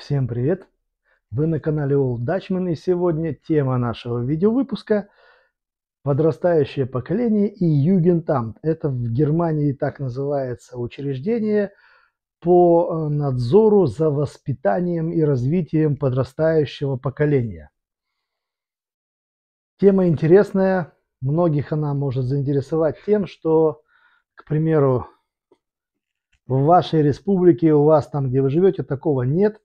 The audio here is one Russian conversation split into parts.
Всем привет! Вы на канале Old Dutchman и сегодня тема нашего видеовыпуска «Подрастающее поколение и Югентамт». Это в Германии так называется учреждение по э, надзору за воспитанием и развитием подрастающего поколения. Тема интересная, многих она может заинтересовать тем, что, к примеру, в вашей республике, у вас там, где вы живете, такого нет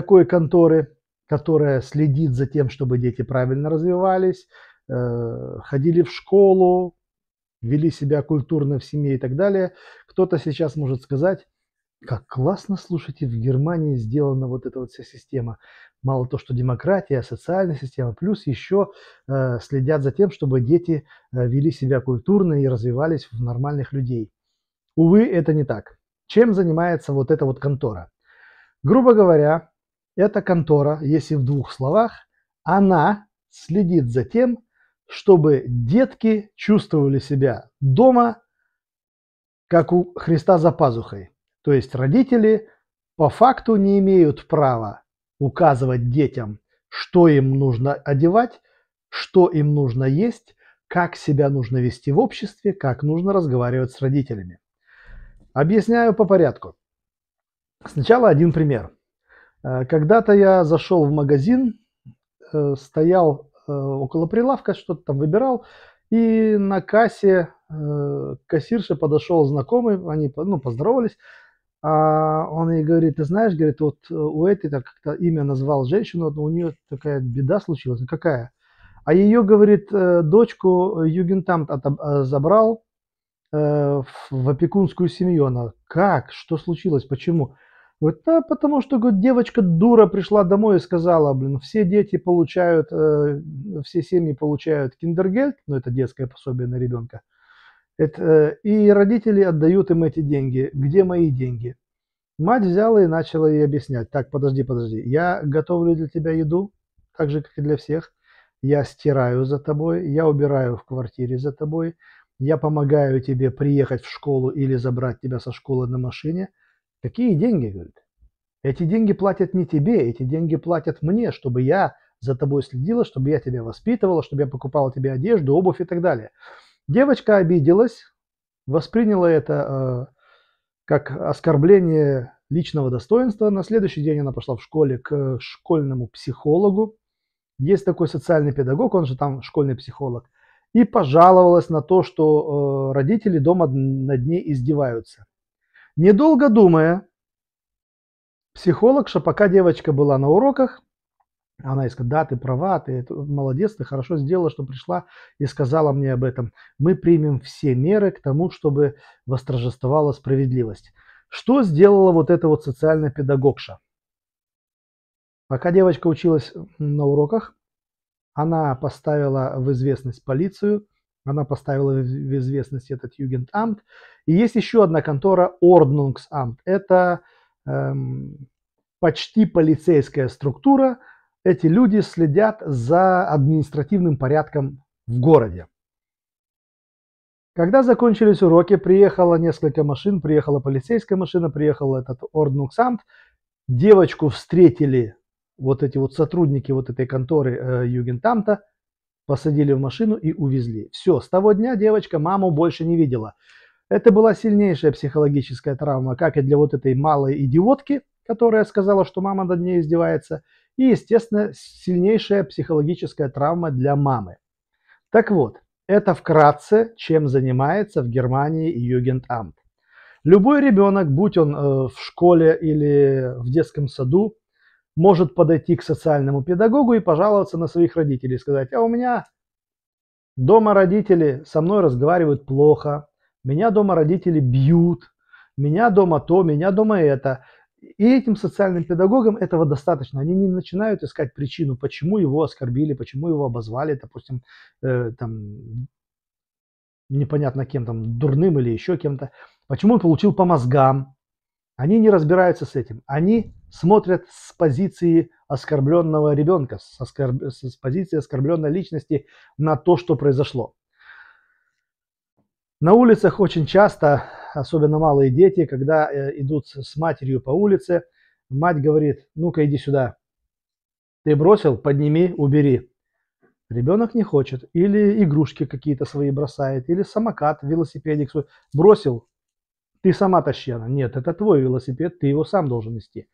такой конторы, которая следит за тем, чтобы дети правильно развивались, э, ходили в школу, вели себя культурно в семье и так далее. Кто-то сейчас может сказать, как классно, слушайте, в Германии сделана вот эта вот вся система. Мало то, что демократия, социальная система, плюс еще э, следят за тем, чтобы дети э, вели себя культурно и развивались в нормальных людей. Увы, это не так. Чем занимается вот эта вот контора? Грубо говоря, эта контора, если в двух словах, она следит за тем, чтобы детки чувствовали себя дома, как у Христа за пазухой. То есть родители по факту не имеют права указывать детям, что им нужно одевать, что им нужно есть, как себя нужно вести в обществе, как нужно разговаривать с родителями. Объясняю по порядку. Сначала один пример. Э, когда-то я зашел в магазин, э, стоял э, около прилавка, что-то там выбирал, и на кассе к кассирше подошел знакомый, они ну, поздоровались, а он ей говорит, ты знаешь, говорит, вот у этой так как-то имя назвал женщину, у нее такая беда случилась, какая? А ее, говорит, дочку Югентам забрал в опекунскую семью. Она, как? Что случилось? Почему? Вот да, потому что говорит, девочка дура пришла домой и сказала, блин, все дети получают, э, все семьи получают киндергельд, ну это детское пособие на ребенка, это, э, и родители отдают им эти деньги. Где мои деньги? Мать взяла и начала ей объяснять. Так, подожди, подожди, я готовлю для тебя еду, так же, как и для всех. Я стираю за тобой, я убираю в квартире за тобой, я помогаю тебе приехать в школу или забрать тебя со школы на машине – Какие деньги, говорит? Эти деньги платят не тебе, эти деньги платят мне, чтобы я за тобой следила, чтобы я тебя воспитывала, чтобы я покупала тебе одежду, обувь и так далее. Девочка обиделась, восприняла это э, как оскорбление личного достоинства. На следующий день она пошла в школе к школьному психологу. Есть такой социальный педагог, он же там школьный психолог. И пожаловалась на то, что э, родители дома над ней издеваются. Недолго думая, психологша, пока девочка была на уроках, она и сказала, да, ты права, ты молодец, ты хорошо сделала, что пришла и сказала мне об этом. Мы примем все меры к тому, чтобы восторжествовала справедливость. Что сделала вот эта вот социальная педагогша? Пока девочка училась на уроках, она поставила в известность полицию, она поставила в известность этот Югентамт. И есть еще одна контора Ordnungsamt. Это эм, почти полицейская структура. Эти люди следят за административным порядком в городе. Когда закончились уроки, приехало несколько машин, приехала полицейская машина, приехал этот Орднуксамт. Девочку встретили вот эти вот сотрудники вот этой конторы э, Югентамта – Посадили в машину и увезли. Все, с того дня девочка маму больше не видела. Это была сильнейшая психологическая травма, как и для вот этой малой идиотки, которая сказала, что мама над ней издевается, и, естественно, сильнейшая психологическая травма для мамы. Так вот, это вкратце, чем занимается в Германии Югендамт. Любой ребенок, будь он э, в школе или в детском саду, может подойти к социальному педагогу и пожаловаться на своих родителей, сказать, а у меня дома родители со мной разговаривают плохо, меня дома родители бьют, меня дома то, меня дома это. И этим социальным педагогам этого достаточно. Они не начинают искать причину, почему его оскорбили, почему его обозвали, допустим, э, там, непонятно кем там, дурным или еще кем-то, почему он получил по мозгам, они не разбираются с этим. Они смотрят с позиции оскорбленного ребенка, с, оскорб... с позиции оскорбленной личности на то, что произошло. На улицах очень часто, особенно малые дети, когда э, идут с матерью по улице, мать говорит, ну-ка иди сюда, ты бросил, подними, убери. Ребенок не хочет, или игрушки какие-то свои бросает, или самокат, велосипедик свой бросил, ты сама тащена. Нет, это твой велосипед, ты его сам должен нести.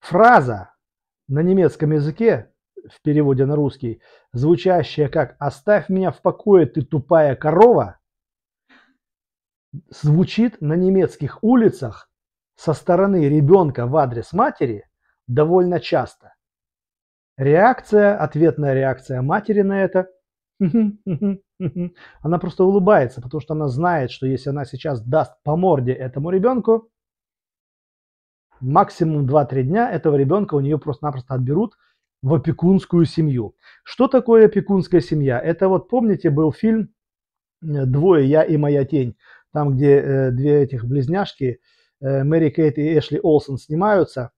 Фраза на немецком языке, в переводе на русский, звучащая как «оставь меня в покое, ты тупая корова», звучит на немецких улицах со стороны ребенка в адрес матери довольно часто. Реакция, ответная реакция матери на это – она просто улыбается, потому что она знает, что если она сейчас даст по морде этому ребенку, максимум 2-3 дня этого ребенка у нее просто-напросто отберут в опекунскую семью. Что такое опекунская семья? Это вот, помните, был фильм э, «Двое, я и моя тень», там, где э, две этих близняшки, э, Мэри Кейт и Эшли Олсон снимаются.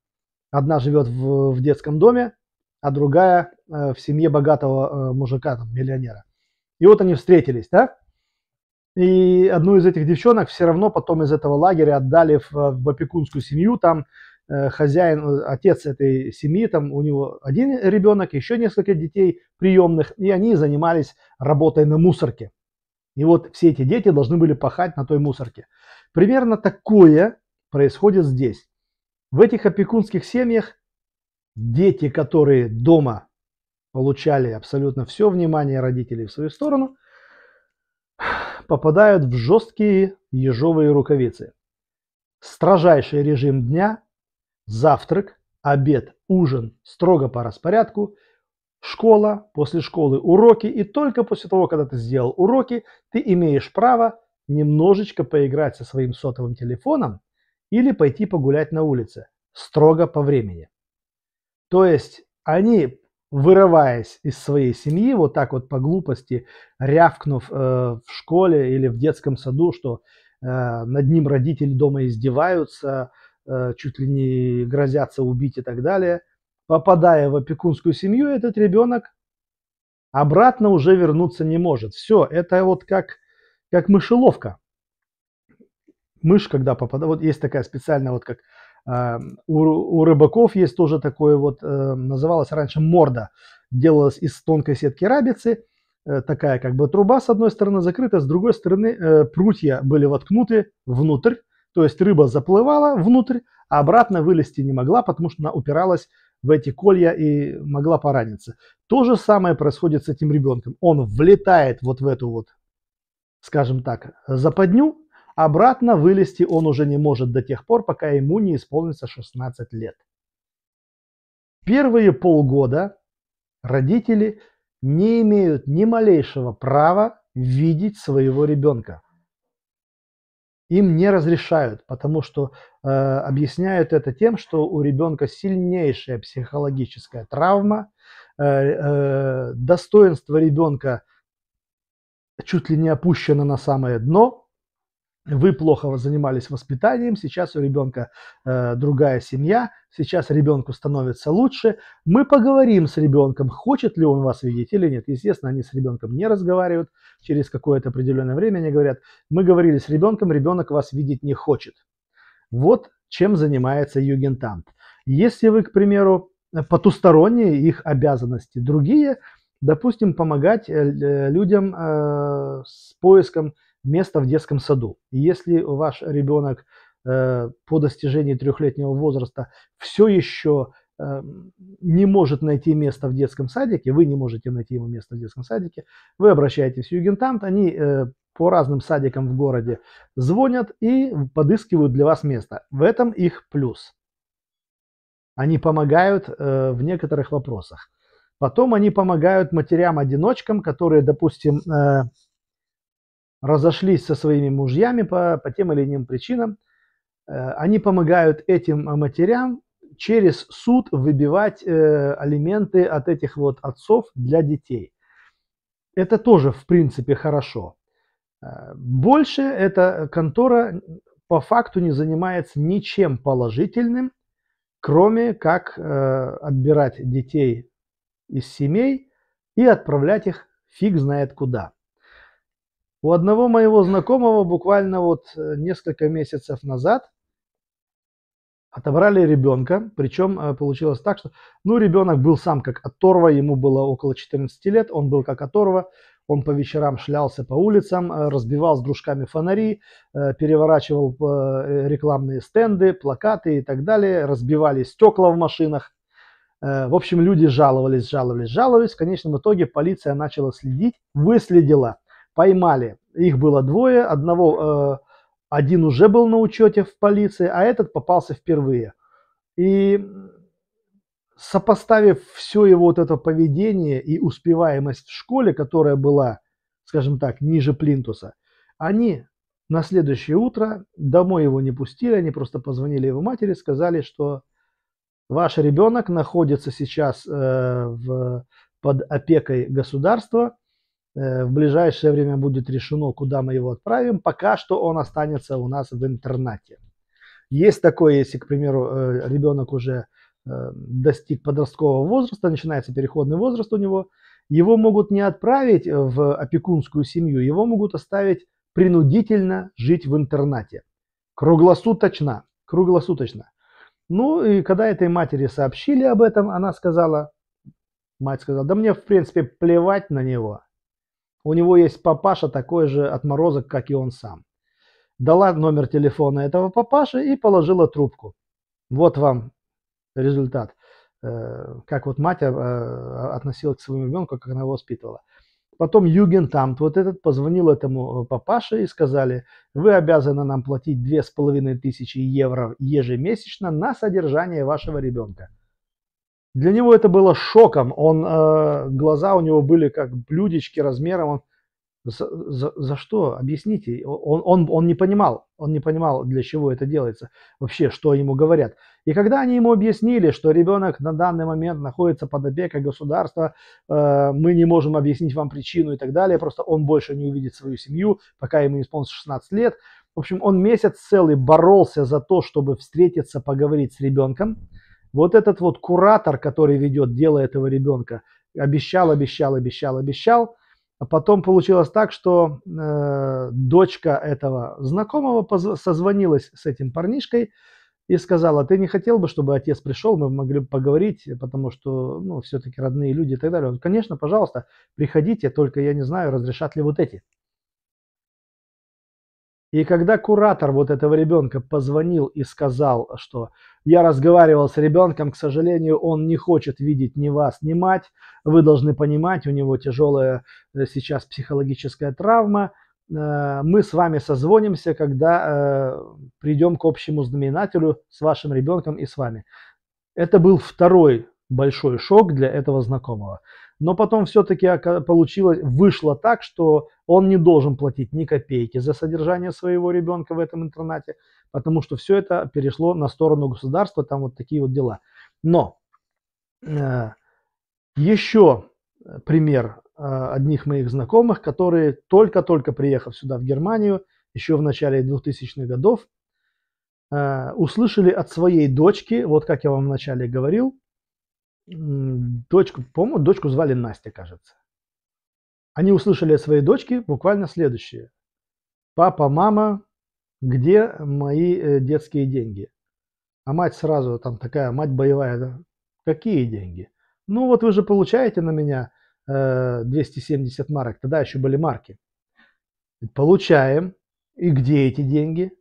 Одна живет в, в детском доме, а другая э, в семье богатого э, мужика, там, миллионера. И вот они встретились, да? И одну из этих девчонок все равно потом из этого лагеря отдали в, в опекунскую семью. Там э, хозяин, э, отец этой семьи, там у него один ребенок, еще несколько детей приемных, и они занимались работой на мусорке. И вот все эти дети должны были пахать на той мусорке. Примерно такое происходит здесь. В этих опекунских семьях дети, которые дома получали абсолютно все внимание родителей в свою сторону, попадают в жесткие ежовые рукавицы. Строжайший режим дня, завтрак, обед, ужин строго по распорядку, школа, после школы уроки, и только после того, когда ты сделал уроки, ты имеешь право немножечко поиграть со своим сотовым телефоном или пойти погулять на улице, строго по времени. То есть они вырываясь из своей семьи, вот так вот по глупости, рявкнув э, в школе или в детском саду, что э, над ним родители дома издеваются, э, чуть ли не грозятся убить и так далее, попадая в опекунскую семью, этот ребенок обратно уже вернуться не может. Все, это вот как, как мышеловка. Мышь, когда попадает, вот есть такая специальная, вот как Эм, у, у рыбаков есть тоже такое вот, эм, называлось раньше морда, делалась из тонкой сетки рабицы, э, такая как бы труба с одной стороны закрыта, с другой стороны э, прутья были воткнуты внутрь, то есть рыба заплывала внутрь, а обратно вылезти не могла, потому что она упиралась в эти колья и могла пораниться. То же самое происходит с этим ребенком. Он влетает вот в эту вот, скажем так, западню, Обратно вылезти он уже не может до тех пор, пока ему не исполнится 16 лет. Первые полгода родители не имеют ни малейшего права видеть своего ребенка. Им не разрешают, потому что э, объясняют это тем, что у ребенка сильнейшая психологическая травма, э, э, достоинство ребенка чуть ли не опущено на самое дно, вы плохо занимались воспитанием, сейчас у ребенка э, другая семья, сейчас ребенку становится лучше. Мы поговорим с ребенком, хочет ли он вас видеть или нет. Естественно, они с ребенком не разговаривают. Через какое-то определенное время они говорят, мы говорили с ребенком, ребенок вас видеть не хочет. Вот чем занимается югентант. Если вы, к примеру, потусторонние их обязанности, другие, допустим, помогать э, людям э, с поиском место в детском саду. И если ваш ребенок э, по достижении трехлетнего возраста все еще э, не может найти место в детском садике, вы не можете найти ему место в детском садике, вы обращаетесь в Югентамт, они э, по разным садикам в городе звонят и подыскивают для вас место. В этом их плюс. Они помогают э, в некоторых вопросах. Потом они помогают матерям-одиночкам, которые, допустим, э, разошлись со своими мужьями по, по тем или иным причинам, э, они помогают этим матерям через суд выбивать э, алименты от этих вот отцов для детей. Это тоже, в принципе, хорошо. Э, больше эта контора по факту не занимается ничем положительным, кроме как отбирать детей из семей и отправлять их фиг знает куда. У одного моего знакомого буквально вот э, несколько месяцев назад отобрали ребенка, причем э, получилось так, что, ну, ребенок был сам как оторва, ему было около 14 лет, он был как оторва, он по вечерам шлялся по улицам, э, разбивал с дружками фонари, переворачивал рекламные стенды, плакаты и так далее, разбивали стекла в машинах. В общем, люди жаловались, жаловались, жаловались. В конечном итоге полиция начала следить, выследила – поймали. Их было двое, одного, э, один уже был на учете в полиции, а этот попался впервые. И сопоставив все его вот это поведение и успеваемость в школе, которая была, скажем так, ниже плинтуса, они на следующее утро домой его не пустили, они просто позвонили его матери, сказали, что ваш ребенок находится сейчас э, в, под опекой государства, Э, в ближайшее время будет решено, куда мы его отправим. Пока что он останется у нас в интернате. Есть такое, если, к примеру, э, ребенок уже э, достиг подросткового возраста, начинается переходный возраст у него, его могут не отправить в опекунскую семью, его могут оставить принудительно жить в интернате. Круглосуточно, круглосуточно. Ну и когда этой матери сообщили об этом, она сказала, мать сказала, да мне в принципе плевать на него, у него есть папаша, такой же отморозок, как и он сам. Дала номер телефона этого папаши и положила трубку. Вот вам результат. Э, как вот мать э, относилась к своему ребенку, как она его воспитывала. Потом Югентамт, вот этот, позвонил этому э, папаше и сказали, вы обязаны нам платить 2500 евро ежемесячно на содержание вашего ребенка. Для него это было шоком. Он, э, глаза у него были как блюдечки размером. Он, за, за, за что? Объясните. Он, он, он не понимал. Он не понимал, для чего это делается. Вообще, что ему говорят. И когда они ему объяснили, что ребенок на данный момент находится под опекой государства, э, мы не можем объяснить вам причину и так далее, просто он больше не увидит свою семью, пока ему не исполнится 16 лет. В общем, он месяц целый боролся за то, чтобы встретиться, поговорить с ребенком. Вот этот вот куратор, который ведет дело этого ребенка, обещал, обещал, обещал, обещал. А потом получилось так, что э, дочка этого знакомого созвонилась с этим парнишкой и сказала, ты не хотел бы, чтобы отец пришел, мы могли бы поговорить, потому что ну, все-таки родные люди и так далее. Он, Конечно, пожалуйста, приходите, только я не знаю, разрешат ли вот эти. И когда куратор вот этого ребенка позвонил и сказал, что я разговаривал с ребенком, к сожалению, он не хочет видеть ни вас, ни мать, вы должны понимать, у него тяжелая э, сейчас психологическая травма, э, мы с вами созвонимся, когда э, придем к общему знаменателю с вашим ребенком и с вами. Это был второй большой шок для этого знакомого но потом все-таки получилось, вышло так, что он не должен платить ни копейки за содержание своего ребенка в этом интернате, потому что все это перешло на сторону государства, там вот такие вот дела. Но э, еще пример э, одних моих знакомых, которые только-только приехав сюда, в Германию, еще в начале 2000-х годов, э, услышали от своей дочки, вот как я вам вначале говорил, дочку, по-моему, дочку звали Настя, кажется. Они услышали от своей дочки буквально следующее. Папа, мама, где мои э, детские деньги? А мать сразу там такая, мать боевая, какие деньги? Ну вот вы же получаете на меня э, 270 марок, тогда еще были марки. Получаем. И где эти деньги?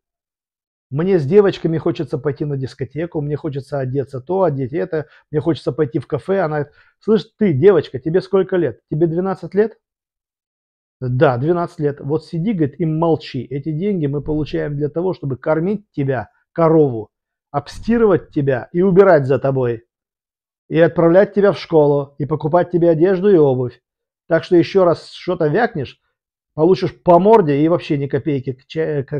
Мне с девочками хочется пойти на дискотеку, мне хочется одеться то, одеть это, мне хочется пойти в кафе. Она говорит, слышь, ты, девочка, тебе сколько лет? Тебе 12 лет? Да, 12 лет. Вот сиди, говорит, и молчи. Эти деньги мы получаем для того, чтобы кормить тебя, корову, обстирывать тебя и убирать за тобой. И отправлять тебя в школу, и покупать тебе одежду и обувь. Так что еще раз что-то вякнешь, получишь по морде и вообще ни копейки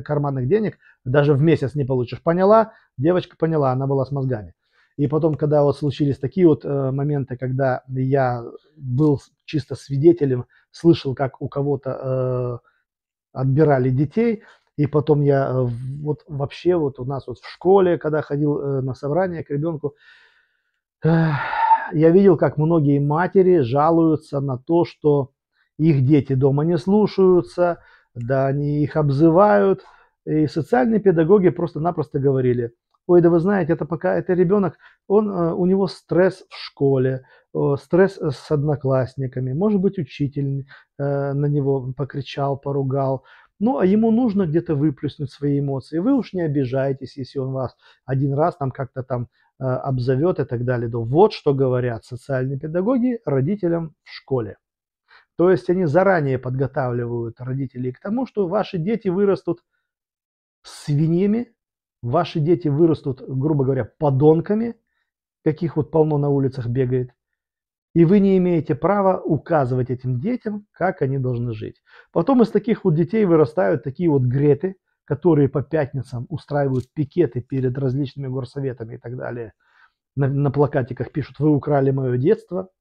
карманных денег, даже в месяц не получишь. Поняла? Девочка поняла, она была с мозгами. И потом, когда вот случились такие вот э, моменты, когда я был чисто свидетелем, слышал, как у кого-то э, отбирали детей, и потом я э, вот вообще вот у нас вот в школе, когда ходил э, на собрание к ребенку, э, я видел, как многие матери жалуются на то, что их дети дома не слушаются, да, они их обзывают. И социальные педагоги просто-напросто говорили, ой, да вы знаете, это пока это ребенок, он, э, у него стресс в школе, стресс э, с одноклассниками, может быть, учитель э, на него покричал, поругал, ну, а ему нужно где-то выплеснуть свои эмоции. Вы уж не обижаетесь, если он вас один раз там как-то там обзовет и так далее. Вот что говорят социальные педагоги родителям в школе. То есть они заранее подготавливают родителей к тому, что ваши дети вырастут свиньями, ваши дети вырастут, грубо говоря, подонками, каких вот полно на улицах бегает. И вы не имеете права указывать этим детям, как они должны жить. Потом из таких вот детей вырастают такие вот греты, которые по пятницам устраивают пикеты перед различными горсоветами и так далее. На, на плакатиках пишут «Вы украли мое детство»,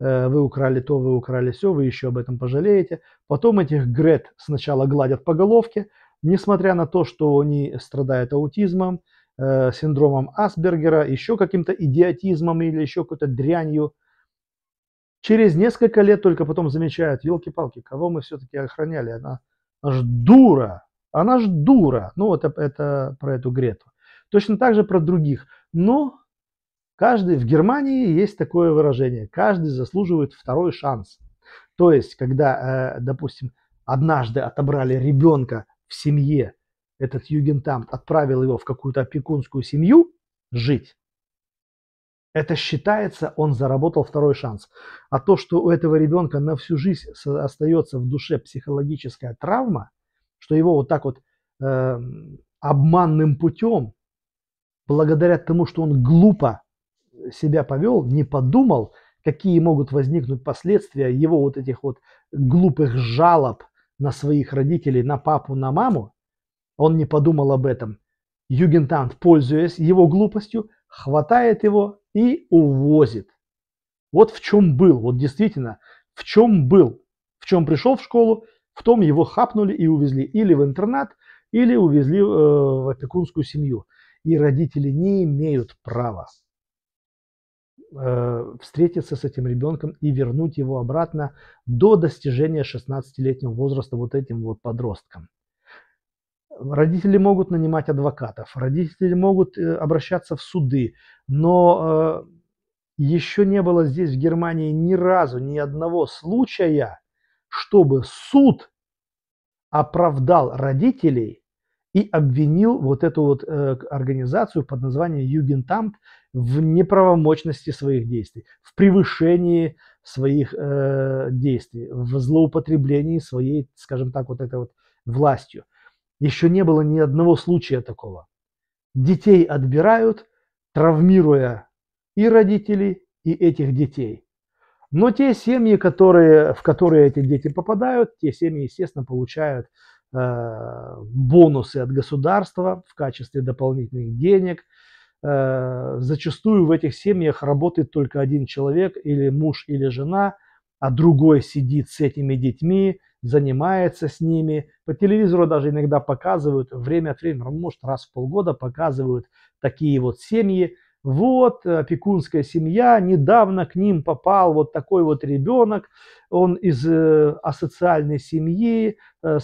Э, вы украли то, вы украли все, вы еще об этом пожалеете. Потом этих Грет сначала гладят по головке, несмотря на то, что они страдают аутизмом, э, синдромом Асбергера, еще каким-то идиотизмом или еще какой-то дрянью. Через несколько лет только потом замечают, елки-палки, кого мы все-таки охраняли, она, ж дура, она ж дура. Ну вот это, это про эту Грету. Точно так же про других. Но Каждый в Германии есть такое выражение. Каждый заслуживает второй шанс. То есть, когда, э, допустим, однажды отобрали ребенка в семье, этот югентамт отправил его в какую-то опекунскую семью жить, это считается, он заработал второй шанс. А то, что у этого ребенка на всю жизнь остается в душе психологическая травма, что его вот так вот э, обманным путем, благодаря тому, что он глупо себя повел, не подумал, какие могут возникнуть последствия его вот этих вот глупых жалоб на своих родителей, на папу, на маму, он не подумал об этом. Югентант, пользуясь его глупостью, хватает его и увозит. Вот в чем был, вот действительно, в чем был, в чем пришел в школу, в том его хапнули и увезли или в интернат, или увезли э, в опекунскую семью. И родители не имеют права Э, встретиться с этим ребенком и вернуть его обратно до достижения 16-летнего возраста вот этим вот подросткам. Родители могут нанимать адвокатов, родители могут э, обращаться в суды, но э, еще не было здесь в Германии ни разу, ни одного случая, чтобы суд оправдал родителей и обвинил вот эту вот э, организацию под названием Югентамт в неправомочности своих действий, в превышении своих э, действий, в злоупотреблении своей, скажем так, вот этой вот властью. Еще не было ни одного случая такого. Детей отбирают, травмируя и родителей, и этих детей. Но те семьи, которые, в которые эти дети попадают, те семьи, естественно, получают Э, бонусы от государства в качестве дополнительных денег. Э, зачастую в этих семьях работает только один человек, или муж, или жена, а другой сидит с этими детьми, занимается с ними. По телевизору даже иногда показывают, время от времени, может раз в полгода показывают такие вот семьи, вот, э, опекунская семья, недавно к ним попал вот такой вот ребенок, он из э, асоциальной семьи, э,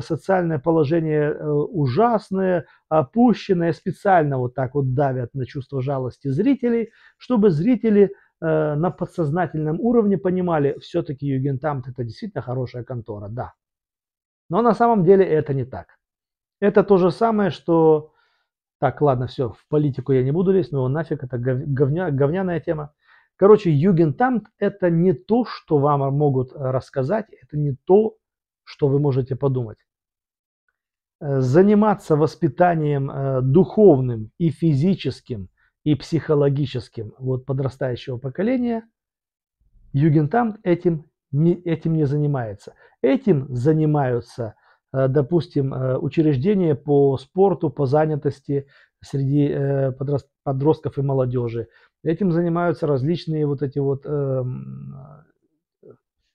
социальное положение ужасное, опущенное, специально вот так вот давят на чувство жалости зрителей, чтобы зрители на подсознательном уровне понимали, все-таки Югентамт это действительно хорошая контора, да. Но на самом деле это не так. Это то же самое, что так, ладно, все, в политику я не буду лезть, но нафиг, это говня, говняная тема. Короче, югентамт – это не то, что вам могут э, рассказать, это не то, что вы можете подумать. Э, заниматься воспитанием э, духовным и физическим, и психологическим вот подрастающего поколения, югентамт этим не, этим не занимается. Этим занимаются Э, допустим, э, учреждения по спорту, по занятости среди э, подростков и молодежи. Этим занимаются различные вот эти вот эм,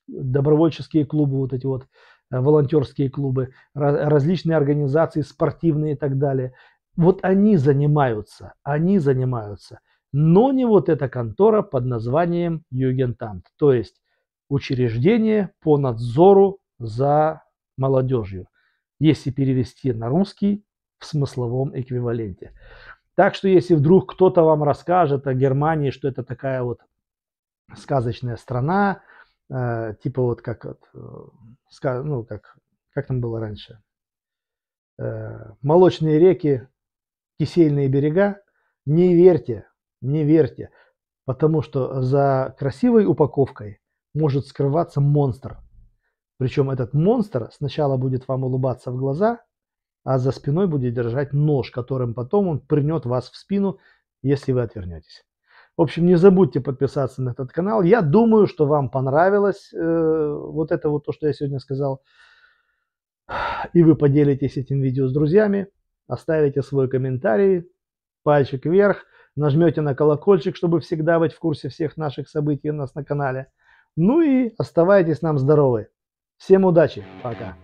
добровольческие клубы, вот эти вот волонтерские клубы, различные организации спортивные и так далее. Вот они занимаются, они занимаются, но не вот эта контора под названием Югентант, то есть учреждение по надзору за молодежью, если перевести на русский в смысловом эквиваленте. Так что если вдруг кто-то вам расскажет о Германии, что это такая вот сказочная страна, э, типа вот как, вот, э, ну, как, как там было раньше, э, молочные реки, кисельные берега, не верьте, не верьте, потому что за красивой упаковкой может скрываться монстр. Причем этот монстр сначала будет вам улыбаться в глаза, а за спиной будет держать нож, которым потом он прыгнет вас в спину, если вы отвернетесь. В общем, не забудьте подписаться на этот канал. Я думаю, что вам понравилось э, вот это вот то, что я сегодня сказал. И вы поделитесь этим видео с друзьями, оставите свой комментарий, пальчик вверх, нажмете на колокольчик, чтобы всегда быть в курсе всех наших событий у нас на канале. Ну и оставайтесь нам здоровы! Всем удачи, пока.